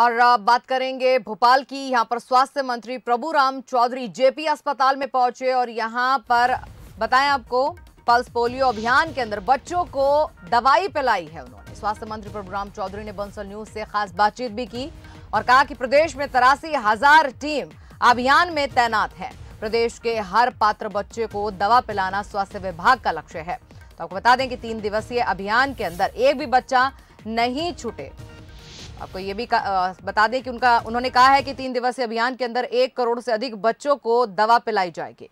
और बात करेंगे भोपाल की यहाँ पर स्वास्थ्य मंत्री प्रभु राम चौधरी जेपी अस्पताल में पहुंचे और यहाँ पर बताएं आपको पल्स पोलियो अभियान के अंदर बच्चों को दवाई पिलाई है उन्होंने स्वास्थ्य मंत्री प्रभुराम चौधरी ने बंसल न्यूज से खास बातचीत भी की और कहा कि प्रदेश में तिरासी हजार टीम अभियान में तैनात है प्रदेश के हर पात्र बच्चे को दवा पिलाना स्वास्थ्य विभाग का लक्ष्य है तो आपको बता दें कि तीन दिवसीय अभियान के अंदर एक भी बच्चा नहीं छूटे आपको ये भी आ, बता दें कि उनका उन्होंने कहा है कि तीन दिवसीय अभियान के अंदर एक करोड़ से अधिक बच्चों को दवा पिलाई जाएगी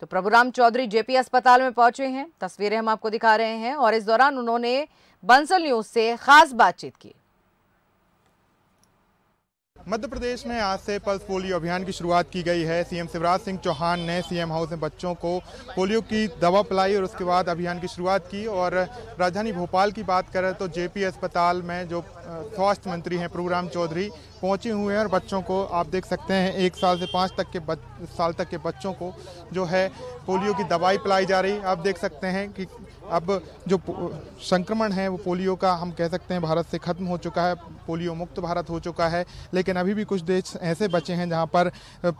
तो प्रभुराम चौधरी जेपी अस्पताल में पहुंचे हैं तस्वीरें हम आपको दिखा रहे हैं और इस दौरान उन्होंने बंसल न्यूज से खास बातचीत की मध्य प्रदेश में आज से पल्स पोलियो अभियान की शुरुआत की गई है सीएम शिवराज सिंह चौहान ने सीएम हाउस में बच्चों को पोलियो की दवा पिलाई और उसके बाद अभियान की शुरुआत की और राजधानी भोपाल की बात करें तो जेपी अस्पताल में जो स्वास्थ्य मंत्री हैं प्रोग्राम चौधरी पहुंचे हुए हैं और बच्चों को आप देख सकते हैं एक साल से पाँच तक के साल तक के बच्चों को जो है पोलियो की दवाई पिलाई जा रही आप देख सकते हैं कि अब जो संक्रमण है वो पोलियो का हम कह सकते हैं भारत से ख़त्म हो चुका है पोलियो मुक्त भारत हो चुका है लेकिन अभी भी कुछ देश ऐसे बचे हैं जहां पर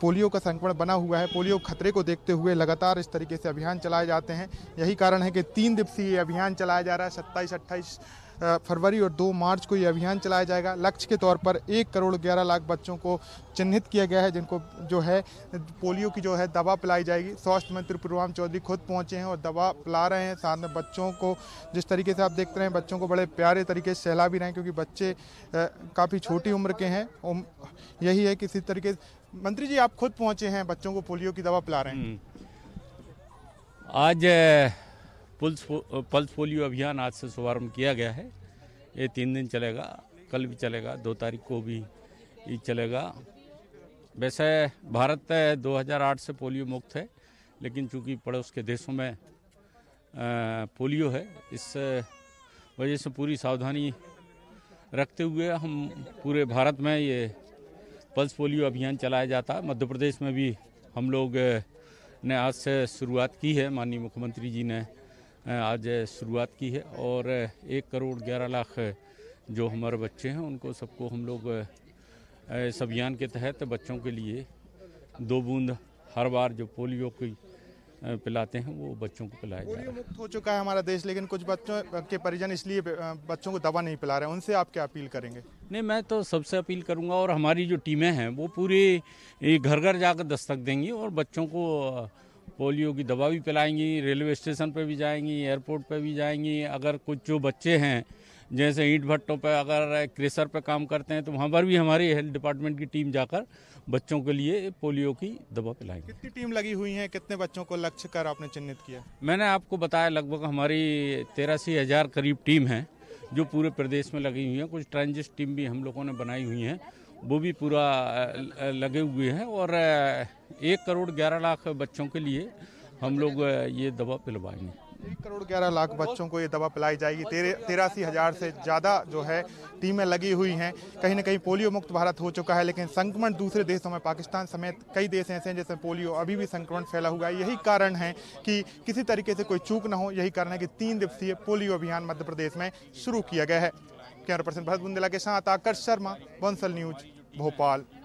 पोलियो का संक्रमण बना हुआ है पोलियो खतरे को देखते हुए लगातार इस तरीके से अभियान चलाए जाते हैं यही कारण है कि तीन दिवसीय अभियान चलाया जा रहा है सत्ताईस अट्ठाईस फरवरी और दो मार्च को ये अभियान चलाया जाएगा लक्ष्य के तौर पर एक करोड़ ग्यारह लाख बच्चों को चिन्हित किया गया है जिनको जो है पोलियो की जो है दवा पिलाई जाएगी स्वास्थ्य मंत्री पूर्वाम चौधरी खुद पहुंचे हैं और दवा पिला रहे हैं साथ में बच्चों को जिस तरीके से आप देख रहे हैं बच्चों को बड़े प्यारे तरीके से सहला भी रहे हैं क्योंकि बच्चे काफ़ी छोटी उम्र के हैं यही है किसी तरीके मंत्री जी आप खुद पहुँचे हैं बच्चों को पोलियो की दवा पिला रहे हैं हम्म। आज पल्स फो, पल्स पोलियो अभियान आज से शुभारम्भ किया गया है ये तीन दिन चलेगा कल भी चलेगा दो तारीख को भी ये चलेगा वैसे भारत 2008 से पोलियो मुक्त है लेकिन चूंकि पड़ोस के देशों में पोलियो है इस वजह से पूरी सावधानी रखते हुए हम पूरे भारत में ये पल्स पोलियो अभियान चलाया जाता है मध्य प्रदेश में भी हम लोग ने आज से शुरुआत की है माननीय मुख्यमंत्री जी ने आज शुरुआत की है और एक करोड़ ग्यारह लाख जो हमारे बच्चे हैं उनको सबको हम लोग इस अभियान के तहत बच्चों के लिए दो बूंद हर बार जो पोलियो की पिलाते हैं वो बच्चों को पिलाया जाए मुक्त हो चुका है हमारा देश लेकिन कुछ बच्चों के परिजन इसलिए बच्चों को दवा नहीं पिला रहे हैं उनसे आप क्या अपील करेंगे नहीं मैं तो सबसे अपील करूंगा और हमारी जो टीमें हैं वो पूरे घर घर जाकर दस्तक देंगी और बच्चों को पोलियो की दवा भी पिलाएंगी रेलवे स्टेशन पर भी जाएंगी एयरपोर्ट पर भी जाएंगी अगर कुछ जो बच्चे हैं जैसे ईंट भट्टों पर अगर क्रेशर पर काम करते हैं तो वहाँ पर भी हमारी हेल्थ डिपार्टमेंट की टीम जाकर बच्चों के लिए पोलियो की दवा पिलाएंगे कितनी टीम लगी हुई है कितने बच्चों को लक्ष्य कर आपने चिन्हित किया मैंने आपको बताया लगभग हमारी तेरासी हज़ार करीब टीम है जो पूरे प्रदेश में लगी हुई है कुछ ट्रांजिस्ट टीम भी हम लोगों ने बनाई हुई हैं वो भी पूरा लगे हुए हैं और एक करोड़ ग्यारह लाख बच्चों के लिए हम लोग ये दवा पिलवाएंगे एक करोड़ ग्यारह लाख बच्चों को ये दवा पिलाई जाएगी तेरे तेरासी हज़ार से ज़्यादा जो है टीमें लगी हुई हैं कहीं ना कहीं पोलियो मुक्त भारत हो चुका है लेकिन संक्रमण दूसरे देशों में पाकिस्तान समेत कई देश ऐसे हैं जैसे पोलियो अभी भी संक्रमण फैला हुआ है यही कारण है कि किसी तरीके से कोई चूक ना हो यही कारण है कि तीन दिवसीय पोलियो अभियान मध्य प्रदेश में शुरू किया गया है कैमरा पर्सन भरत बुंदेला के साथ आकर्ष शर्मा बंसल न्यूज भोपाल